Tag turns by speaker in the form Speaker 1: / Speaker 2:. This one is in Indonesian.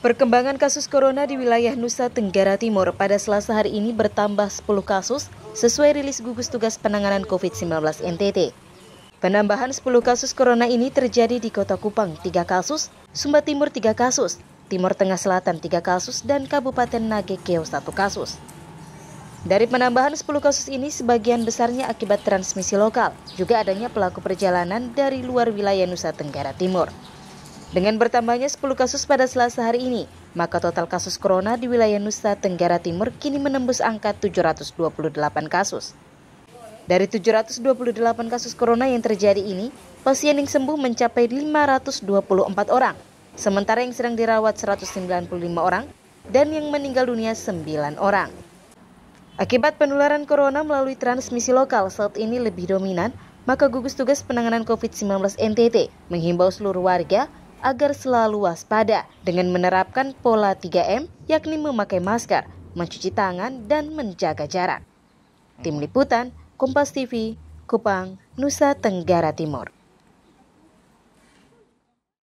Speaker 1: Perkembangan kasus corona di wilayah Nusa Tenggara Timur pada selasa hari ini bertambah 10 kasus sesuai rilis gugus tugas penanganan COVID-19 NTT. Penambahan 10 kasus corona ini terjadi di Kota Kupang 3 kasus, Sumba Timur 3 kasus, Timur Tengah Selatan 3 kasus, dan Kabupaten Nagekeo satu 1 kasus. Dari penambahan 10 kasus ini, sebagian besarnya akibat transmisi lokal, juga adanya pelaku perjalanan dari luar wilayah Nusa Tenggara Timur. Dengan bertambahnya 10 kasus pada selasa hari ini, maka total kasus corona di wilayah Nusa Tenggara Timur kini menembus angka 728 kasus. Dari 728 kasus corona yang terjadi ini, pasien yang sembuh mencapai 524 orang, sementara yang sedang dirawat 195 orang dan yang meninggal dunia 9 orang. Akibat penularan corona melalui transmisi lokal saat ini lebih dominan, maka gugus tugas penanganan COVID-19 NTT menghimbau seluruh warga agar selalu waspada dengan menerapkan pola 3M yakni memakai masker, mencuci tangan, dan menjaga jarak. Tim Liputan, Kompas TV, Kupang, Nusa Tenggara Timur.